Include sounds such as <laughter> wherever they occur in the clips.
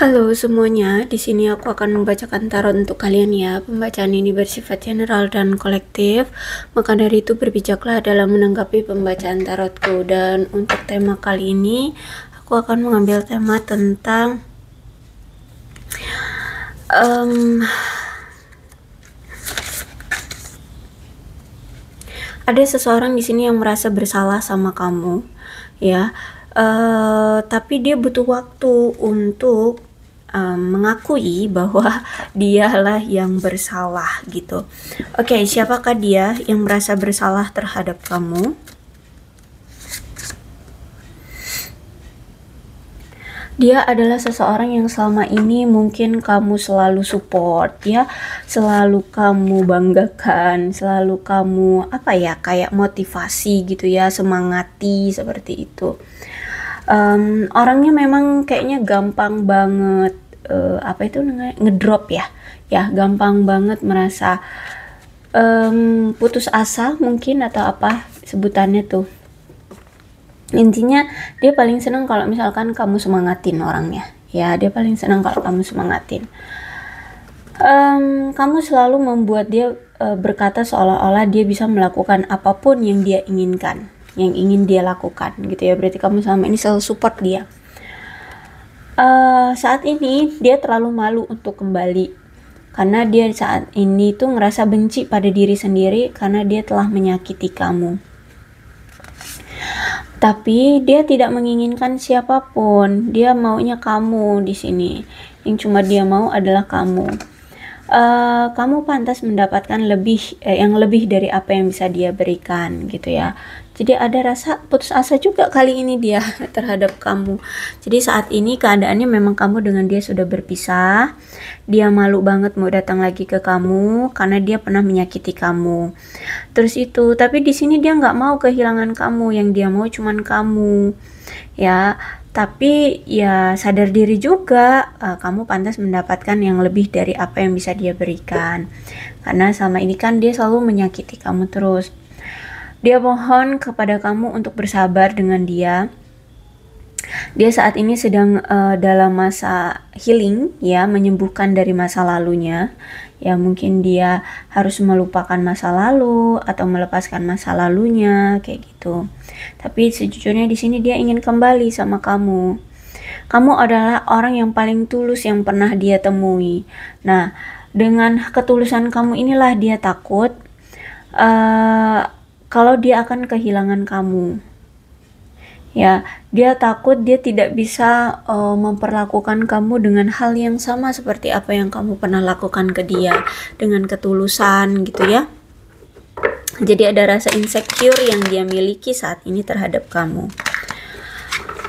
Halo semuanya, di sini aku akan membacakan tarot untuk kalian ya. Pembacaan ini bersifat general dan kolektif, maka dari itu berbijaklah dalam menanggapi pembacaan tarotku. Dan untuk tema kali ini, aku akan mengambil tema tentang um, ada seseorang di sini yang merasa bersalah sama kamu, ya. Uh, tapi dia butuh waktu untuk um, mengakui bahwa <laughs> dialah yang bersalah gitu. Oke, okay, siapakah dia yang merasa bersalah terhadap kamu? Dia adalah seseorang yang selama ini mungkin kamu selalu support, ya, selalu kamu banggakan, selalu kamu apa ya, kayak motivasi gitu ya, semangati seperti itu um, orangnya memang kayaknya gampang banget uh, apa itu ngedrop ya ya gampang banget merasa um, putus asa mungkin atau apa sebutannya tuh intinya dia paling seneng kalau misalkan kamu semangatin orangnya ya dia paling seneng kalau kamu semangatin um, kamu selalu membuat dia uh, berkata seolah-olah dia bisa melakukan apapun yang dia inginkan yang ingin dia lakukan gitu ya berarti kamu selama ini selalu support dia uh, saat ini dia terlalu malu untuk kembali karena dia saat ini tuh ngerasa benci pada diri sendiri karena dia telah menyakiti kamu tapi dia tidak menginginkan siapapun dia maunya kamu di sini yang cuma dia mau adalah kamu uh, kamu pantas mendapatkan lebih eh, yang lebih dari apa yang bisa dia berikan gitu ya jadi ada rasa putus asa juga kali ini dia <laughs> terhadap kamu. Jadi saat ini keadaannya memang kamu dengan dia sudah berpisah. Dia malu banget mau datang lagi ke kamu karena dia pernah menyakiti kamu. Terus itu, tapi di sini dia nggak mau kehilangan kamu. Yang dia mau cuman kamu. Ya, tapi ya sadar diri juga uh, kamu pantas mendapatkan yang lebih dari apa yang bisa dia berikan karena selama ini kan dia selalu menyakiti kamu terus dia mohon kepada kamu untuk bersabar dengan dia. Dia saat ini sedang uh, dalam masa healing ya, menyembuhkan dari masa lalunya. Ya mungkin dia harus melupakan masa lalu atau melepaskan masa lalunya kayak gitu. Tapi sejujurnya di sini dia ingin kembali sama kamu. Kamu adalah orang yang paling tulus yang pernah dia temui. Nah, dengan ketulusan kamu inilah dia takut uh, kalau dia akan kehilangan kamu. Ya, dia takut dia tidak bisa uh, memperlakukan kamu dengan hal yang sama seperti apa yang kamu pernah lakukan ke dia dengan ketulusan gitu ya. Jadi ada rasa insecure yang dia miliki saat ini terhadap kamu.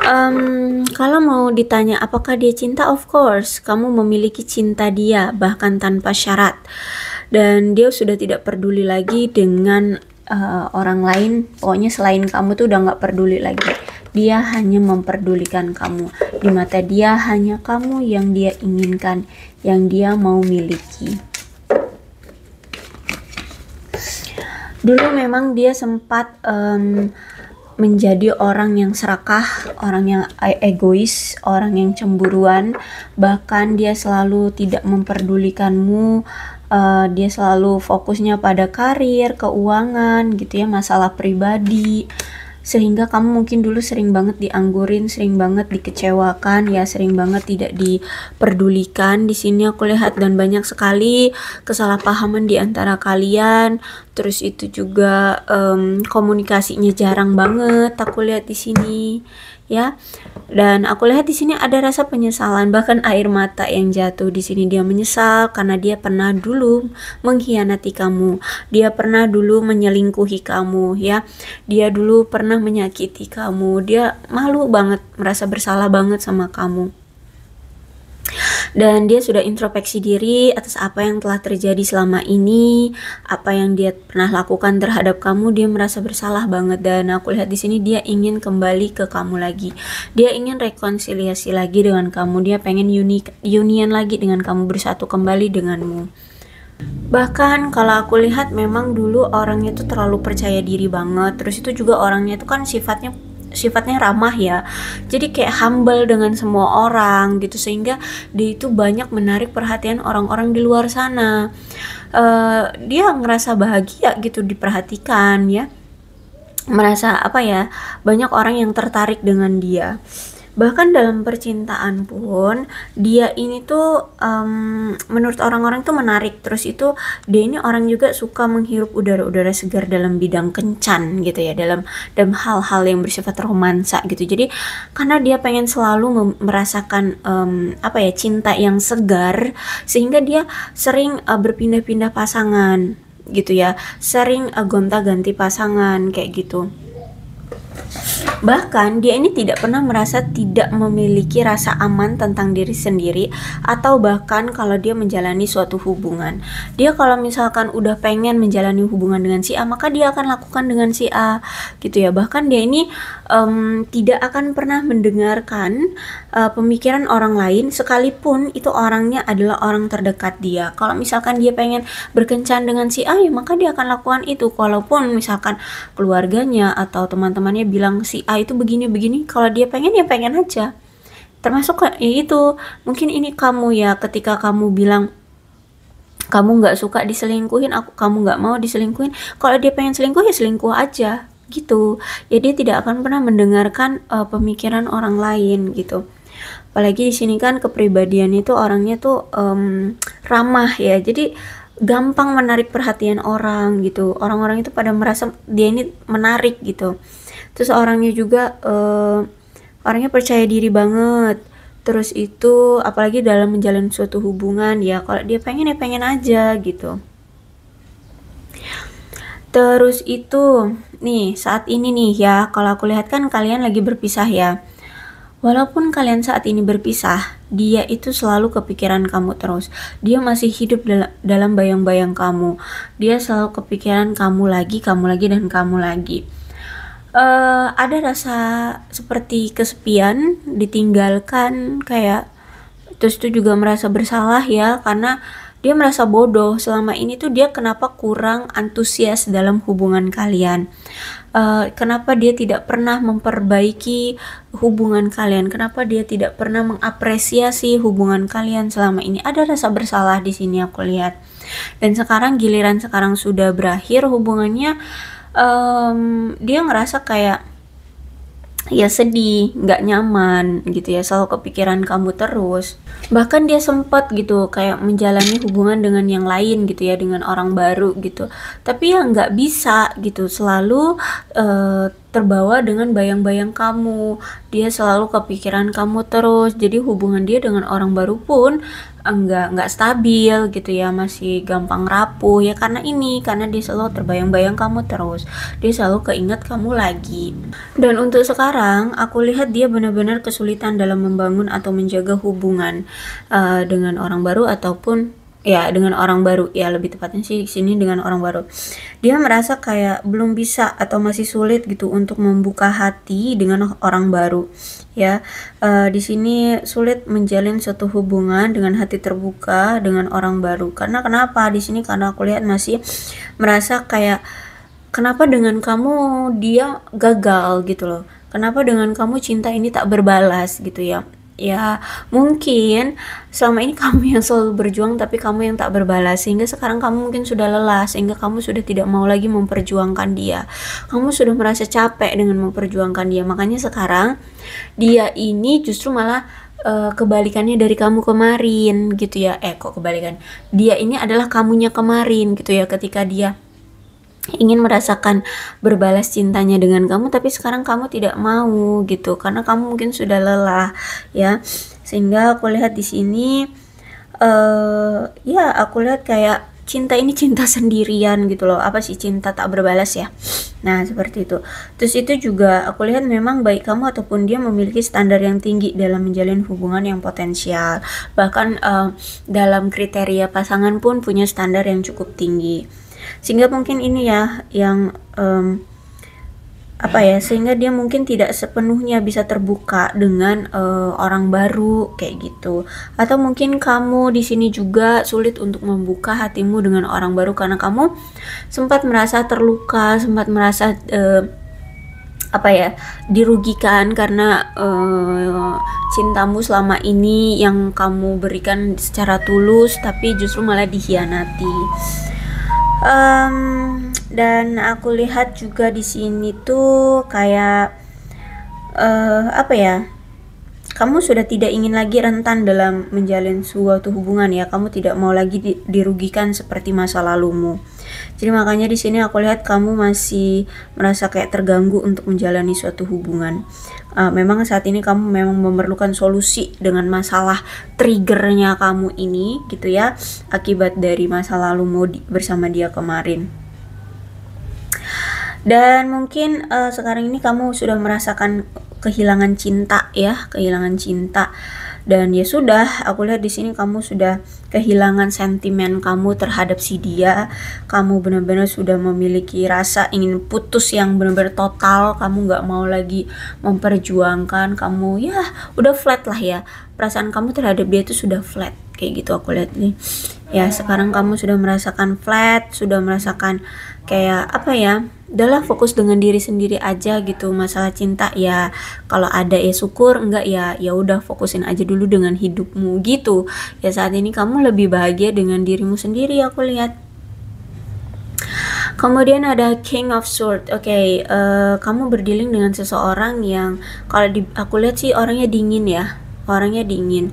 Um, kalau mau ditanya apakah dia cinta, of course, kamu memiliki cinta dia bahkan tanpa syarat dan dia sudah tidak peduli lagi dengan uh, orang lain pokoknya selain kamu tuh udah nggak peduli lagi dia hanya memperdulikan kamu di mata dia hanya kamu yang dia inginkan yang dia mau miliki dulu memang dia sempat um, menjadi orang yang serakah, orang yang e-, egois, orang yang cemburuan, bahkan dia selalu tidak memperdulikanmu, uh, dia selalu fokusnya pada karir, keuangan gitu ya, masalah pribadi. Sehingga kamu mungkin dulu sering banget dianggurin, sering banget dikecewakan, ya sering banget tidak diperdulikan. Di sini aku lihat dan banyak sekali kesalahpahaman di antara kalian. Terus itu juga um, komunikasinya jarang banget. Aku lihat di sini ya. Dan aku lihat di sini ada rasa penyesalan, bahkan air mata yang jatuh di sini dia menyesal karena dia pernah dulu mengkhianati kamu. Dia pernah dulu menyelingkuhi kamu, ya. Dia dulu pernah menyakiti kamu. Dia malu banget, merasa bersalah banget sama kamu dan dia sudah introspeksi diri atas apa yang telah terjadi selama ini, apa yang dia pernah lakukan terhadap kamu, dia merasa bersalah banget dan aku lihat di sini dia ingin kembali ke kamu lagi. Dia ingin rekonsiliasi lagi dengan kamu, dia pengen uni union lagi dengan kamu, bersatu kembali denganmu. Bahkan kalau aku lihat memang dulu orangnya tuh terlalu percaya diri banget Terus itu juga orangnya tuh kan sifatnya sifatnya ramah ya jadi kayak humble dengan semua orang gitu sehingga dia itu banyak menarik perhatian orang-orang di luar sana uh, dia ngerasa bahagia gitu diperhatikan ya merasa apa ya banyak orang yang tertarik dengan dia bahkan dalam percintaan pun dia ini tuh um, menurut orang-orang tuh menarik terus itu dia ini orang juga suka menghirup udara-udara segar dalam bidang kencan gitu ya dalam dalam hal-hal yang bersifat romansa gitu jadi karena dia pengen selalu merasakan um, apa ya cinta yang segar sehingga dia sering uh, berpindah-pindah pasangan gitu ya sering uh, gonta-ganti pasangan kayak gitu Bahkan dia ini tidak pernah merasa tidak memiliki rasa aman tentang diri sendiri atau bahkan kalau dia menjalani suatu hubungan. Dia kalau misalkan udah pengen menjalani hubungan dengan si A, maka dia akan lakukan dengan si A gitu ya. Bahkan dia ini um, tidak akan pernah mendengarkan uh, pemikiran orang lain sekalipun itu orangnya adalah orang terdekat dia. Kalau misalkan dia pengen berkencan dengan si A, ya maka dia akan lakukan itu walaupun misalkan keluarganya atau teman-temannya bilang si A itu begini-begini kalau dia pengen ya pengen aja termasuk ya itu mungkin ini kamu ya ketika kamu bilang kamu nggak suka diselingkuhin aku kamu nggak mau diselingkuhin kalau dia pengen selingkuh ya selingkuh aja gitu ya dia tidak akan pernah mendengarkan uh, pemikiran orang lain gitu apalagi di sini kan kepribadian itu orangnya tuh um, ramah ya jadi gampang menarik perhatian orang gitu orang-orang itu pada merasa dia ini menarik gitu terus orangnya juga uh, orangnya percaya diri banget terus itu apalagi dalam menjalin suatu hubungan ya kalau dia pengen ya pengen aja gitu terus itu nih saat ini nih ya kalau aku lihat kan kalian lagi berpisah ya Walaupun kalian saat ini berpisah, dia itu selalu kepikiran kamu terus. Dia masih hidup dalam bayang-bayang kamu. Dia selalu kepikiran kamu lagi, kamu lagi, dan kamu lagi uh, ada rasa seperti kesepian, ditinggalkan kayak terus itu juga merasa bersalah ya karena dia merasa bodoh selama ini tuh dia kenapa kurang antusias dalam hubungan kalian uh, kenapa dia tidak pernah memperbaiki hubungan kalian kenapa dia tidak pernah mengapresiasi hubungan kalian selama ini ada rasa bersalah di sini aku lihat dan sekarang giliran sekarang sudah berakhir hubungannya um, dia ngerasa kayak ya sedih, nggak nyaman gitu ya, selalu kepikiran kamu terus. Bahkan dia sempat gitu kayak menjalani hubungan dengan yang lain gitu ya, dengan orang baru gitu. Tapi ya nggak bisa gitu, selalu uh, terbawa dengan bayang-bayang kamu. Dia selalu kepikiran kamu terus. Jadi hubungan dia dengan orang baru pun enggak eh, enggak stabil gitu ya, masih gampang rapuh ya karena ini, karena dia selalu terbayang-bayang kamu terus. Dia selalu keinget kamu lagi. Dan untuk sekarang, aku lihat dia benar-benar kesulitan dalam membangun atau menjaga hubungan uh, dengan orang baru ataupun ya dengan orang baru ya lebih tepatnya sih sini dengan orang baru dia merasa kayak belum bisa atau masih sulit gitu untuk membuka hati dengan orang baru ya e, di sini sulit menjalin suatu hubungan dengan hati terbuka dengan orang baru karena kenapa di sini karena aku lihat masih merasa kayak kenapa dengan kamu dia gagal gitu loh kenapa dengan kamu cinta ini tak berbalas gitu ya ya mungkin selama ini <laughs> kamu yang selalu berjuang tapi kamu yang tak berbalas sehingga sekarang kamu mungkin sudah lelah sehingga kamu sudah tidak mau lagi memperjuangkan dia kamu sudah merasa capek dengan memperjuangkan dia makanya sekarang dia ini justru malah uh, kebalikannya dari kamu kemarin gitu ya eh kok kebalikan dia ini adalah kamunya kemarin gitu ya ketika dia ingin merasakan berbalas cintanya dengan kamu tapi sekarang kamu tidak mau gitu karena kamu mungkin sudah lelah ya sehingga aku lihat di sini uh, ya aku lihat kayak cinta ini cinta <laughs> sendirian gitu loh apa sih cinta tak berbalas ya nah seperti itu terus itu juga aku lihat memang baik kamu ataupun dia memiliki standar yang tinggi dalam menjalin hubungan yang potensial bahkan uh, dalam kriteria pasangan pun punya standar yang cukup tinggi sehingga mungkin ini ya yang um, apa ya sehingga dia mungkin tidak sepenuhnya bisa terbuka dengan uh, orang baru kayak gitu atau mungkin kamu di sini juga sulit untuk membuka hatimu dengan orang baru karena kamu sempat merasa terluka sempat merasa uh, apa ya dirugikan karena uh, cintamu selama ini yang kamu berikan secara tulus tapi justru malah dikhianati um, dan aku lihat juga di sini tuh kayak uh, apa ya kamu sudah tidak ingin lagi rentan dalam menjalin suatu hubungan ya kamu tidak mau lagi dirugikan seperti masa lalumu jadi makanya di sini aku lihat kamu masih merasa kayak terganggu untuk menjalani suatu hubungan uh, memang saat ini kamu memang memerlukan solusi dengan masalah triggernya kamu ini gitu ya akibat dari masa lalumu di, bersama dia kemarin dan mungkin uh, sekarang ini kamu sudah merasakan kehilangan cinta ya, kehilangan cinta. Dan ya sudah, aku lihat di sini kamu sudah kehilangan sentimen kamu terhadap si dia. Kamu benar-benar sudah memiliki rasa ingin putus yang benar-benar total. Kamu nggak mau lagi memperjuangkan. Kamu ya udah flat lah ya. Perasaan kamu terhadap dia itu sudah flat kayak gitu aku lihat nih ya sekarang kamu sudah merasakan flat sudah merasakan kayak apa ya adalah fokus dengan diri sendiri aja gitu masalah cinta ya kalau ada ya syukur enggak ya ya udah fokusin aja dulu dengan hidupmu gitu ya saat ini kamu lebih bahagia dengan dirimu sendiri aku lihat Kemudian ada King of Sword. Oke, okay, uh, eh, kamu berdiling dengan seseorang yang kalau di, aku lihat sih orangnya dingin ya, orangnya dingin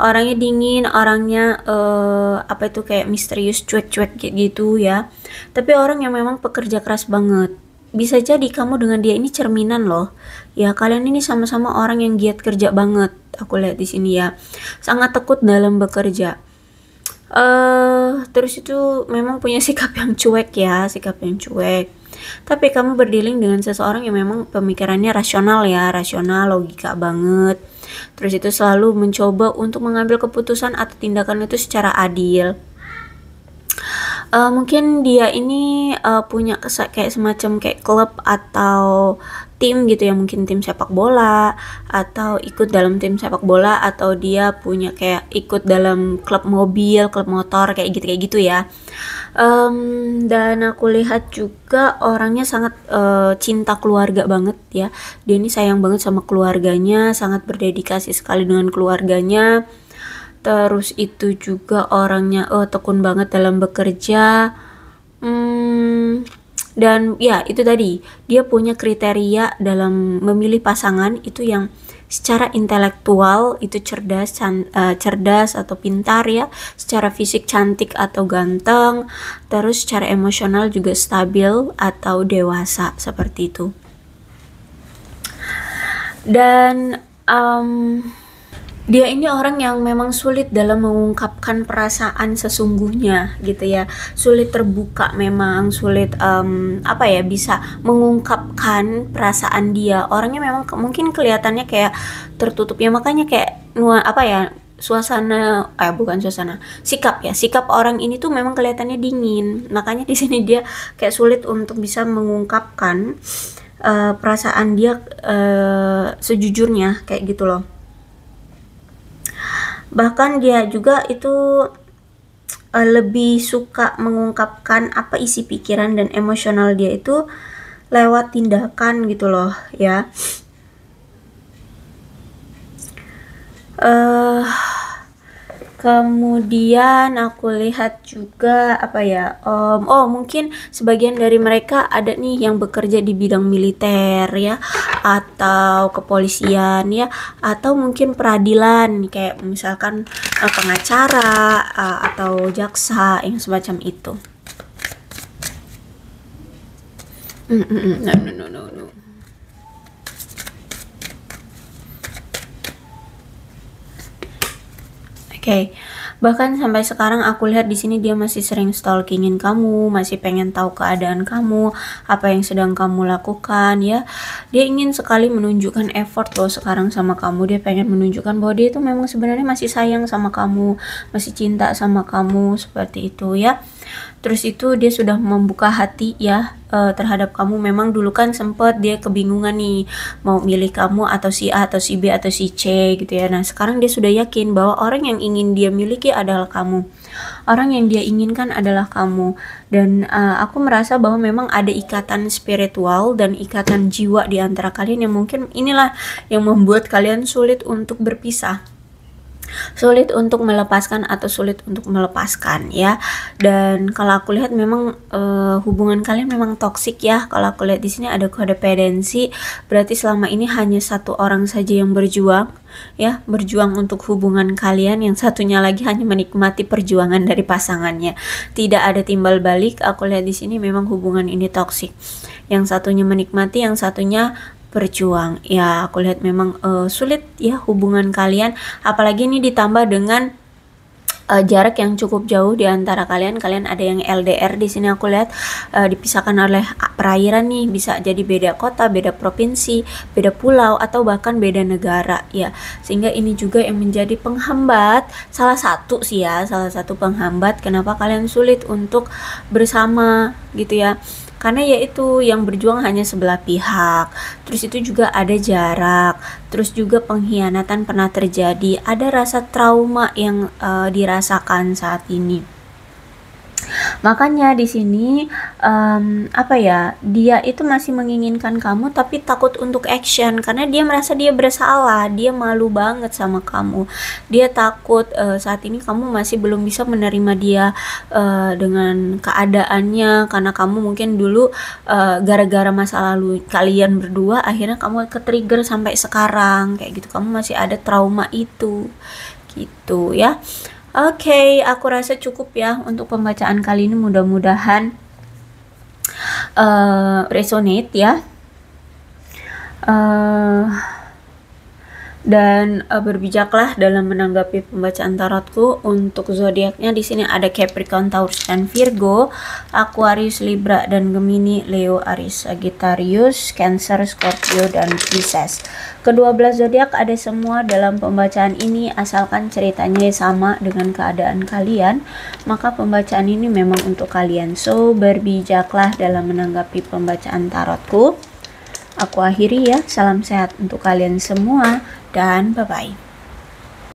orangnya dingin orangnya uh, apa itu kayak misterius cuek-cuek gitu ya tapi orang yang memang pekerja keras banget bisa jadi kamu dengan dia ini cerminan loh. Ya, kalian ini sama-sama orang yang giat kerja banget. Aku lihat di sini ya. Sangat tekut dalam bekerja. Eh, uh, terus itu memang punya <laughs> sikap yang cuek ya, sikap yang cuek tapi kamu berdealing dengan seseorang yang memang pemikirannya rasional ya rasional logika banget terus itu selalu mencoba untuk mengambil keputusan atau tindakan itu secara adil uh, mungkin dia ini uh, punya kayak semacam kayak klub atau tim gitu ya mungkin tim sepak bola atau ikut dalam tim sepak bola atau dia punya kayak ikut dalam klub mobil klub motor kayak gitu kayak gitu ya um, dan aku lihat juga orangnya sangat uh, cinta keluarga banget ya dia ini sayang banget sama keluarganya sangat berdedikasi sekali dengan keluarganya terus itu juga orangnya oh tekun banget dalam bekerja hmm, dan ya itu tadi dia punya kriteria dalam memilih pasangan itu yang secara intelektual itu cerdas can, uh, cerdas atau pintar ya secara fisik cantik atau ganteng terus secara emosional juga stabil atau dewasa seperti itu dan um, dia ini orang yang memang sulit dalam mengungkapkan perasaan sesungguhnya gitu ya sulit terbuka memang sulit um, apa ya bisa mengungkapkan perasaan dia orangnya memang ke mungkin kelihatannya kayak tertutup ya makanya kayak nua apa ya suasana eh bukan suasana sikap ya sikap orang ini tuh memang kelihatannya dingin makanya di sini dia kayak sulit untuk bisa mengungkapkan uh, perasaan dia uh, sejujurnya kayak gitu loh bahkan dia juga itu uh, lebih suka mengungkapkan apa isi pikiran dan emosional dia itu lewat tindakan gitu loh ya uh, Kemudian aku lihat juga apa ya, um, oh mungkin sebagian dari mereka ada nih yang bekerja di bidang militer ya, atau kepolisian ya, atau mungkin peradilan kayak misalkan uh, pengacara uh, atau jaksa yang semacam itu. Mm -mm, mm. no no no no no. Okay Bahkan sampai sekarang aku lihat di sini dia masih sering stalkingin kamu, masih pengen tahu keadaan kamu, apa yang sedang kamu lakukan ya. Dia ingin sekali menunjukkan effort loh sekarang sama kamu. Dia pengen menunjukkan bahwa dia itu memang sebenarnya masih sayang sama kamu, masih cinta sama kamu seperti itu ya. Terus itu dia sudah membuka hati ya eh, terhadap kamu. Memang dulu kan sempat dia kebingungan nih mau milih kamu atau si A atau si B atau si C gitu ya. Nah, sekarang dia sudah yakin bahwa orang yang ingin dia miliki adalah kamu. Orang yang dia inginkan adalah kamu. Dan uh, aku merasa bahwa memang ada ikatan spiritual dan ikatan jiwa di antara kalian yang mungkin inilah yang membuat kalian sulit untuk berpisah sulit untuk melepaskan atau sulit untuk melepaskan ya dan kalau aku lihat memang uh, hubungan kalian memang toksik ya kalau aku lihat di sini ada kodependensi berarti selama ini hanya satu orang saja yang berjuang ya berjuang untuk hubungan kalian yang satunya lagi hanya menikmati perjuangan dari pasangannya tidak ada timbal balik aku lihat di sini memang hubungan ini toksik yang satunya menikmati yang satunya berjuang. Ya, aku lihat memang uh, sulit ya hubungan kalian, apalagi ini ditambah dengan uh, jarak yang cukup jauh di antara kalian. Kalian ada yang LDR di sini aku lihat uh, dipisahkan oleh ah, perairan nih, bisa jadi beda kota, beda provinsi, beda pulau atau bahkan beda negara ya. Sehingga ini juga yang menjadi penghambat salah satu sih ya, salah satu penghambat kenapa kalian sulit untuk bersama gitu ya karena yaitu yang berjuang hanya sebelah pihak terus itu juga ada jarak terus juga pengkhianatan pernah terjadi ada rasa trauma yang uh, dirasakan saat ini Makanya di sini um, apa ya? Dia itu masih menginginkan kamu tapi takut untuk action karena dia merasa dia bersalah, dia malu banget sama kamu. Dia takut uh, saat ini kamu masih belum bisa menerima dia uh, dengan keadaannya karena kamu mungkin dulu eh, gara-gara uh, masa lalu kalian berdua akhirnya kamu ke-trigger sampai sekarang kayak gitu. Kamu masih ada trauma itu gitu ya Oke, okay, aku rasa cukup ya untuk pembacaan kali ini mudah-mudahan uh, resonate ya. Uh, dan uh, berbijaklah dalam menanggapi pembacaan tarotku untuk zodiaknya di sini ada Capricorn, Taurus dan Virgo, Aquarius, Libra dan Gemini, Leo, Aries, Sagittarius, Cancer, Scorpio dan Pisces. Kedua belas zodiak ada semua dalam pembacaan ini asalkan ceritanya sama dengan keadaan kalian, maka pembacaan ini memang untuk kalian. So berbijaklah dalam menanggapi pembacaan tarotku. Aku akhiri ya, salam sehat untuk kalian semua, dan bye-bye.